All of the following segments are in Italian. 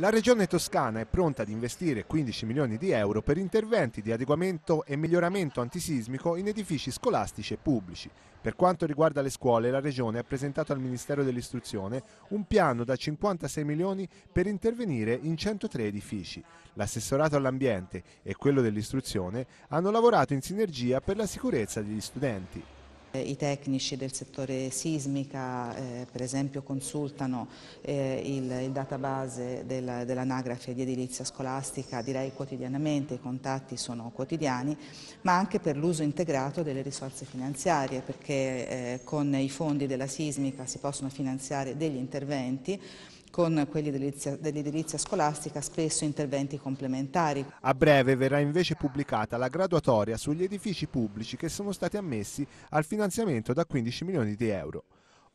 La regione toscana è pronta ad investire 15 milioni di euro per interventi di adeguamento e miglioramento antisismico in edifici scolastici e pubblici. Per quanto riguarda le scuole, la regione ha presentato al Ministero dell'Istruzione un piano da 56 milioni per intervenire in 103 edifici. L'assessorato all'ambiente e quello dell'istruzione hanno lavorato in sinergia per la sicurezza degli studenti. Eh, I tecnici del settore sismica eh, per esempio consultano eh, il, il, database del, dell'anagrafe di edilizia scolastica direi quotidianamente, i contatti sono quotidiani, ma anche per l'uso integrato delle risorse finanziarie perché eh, con i fondi della sismica si possono finanziare degli interventi con quelli dell'edilizia scolastica, spesso interventi complementari. A breve verrà invece pubblicata la graduatoria sugli edifici pubblici che sono stati ammessi al finanziamento da 15 milioni di euro.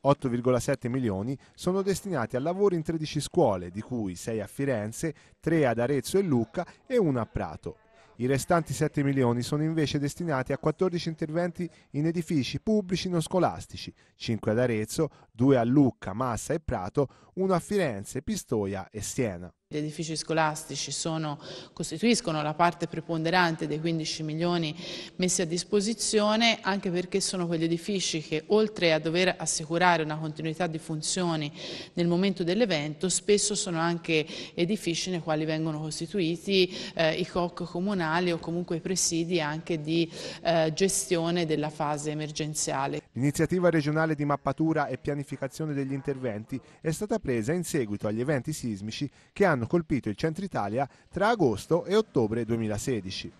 8,7 milioni sono destinati a lavori in 13 scuole, di cui 6 a Firenze, 3 ad Arezzo e Lucca e 1 a Prato. I restanti 7 milioni sono invece destinati a 14 interventi in edifici pubblici non scolastici, 5 ad Arezzo, 2 a Lucca, Massa e Prato, 1 a Firenze, Pistoia e Siena. Gli edifici scolastici sono, costituiscono la parte preponderante dei 15 milioni messi a disposizione, anche perché sono quegli edifici che, oltre a dover assicurare una continuità di funzioni nel momento dell'evento, spesso sono anche edifici nei quali vengono costituiti eh, i COC comunali o comunque i presidi anche di eh, gestione della fase emergenziale. L'iniziativa regionale di mappatura e pianificazione degli interventi è stata presa in seguito agli eventi sismici che hanno colpito il centro Italia tra agosto e ottobre 2016.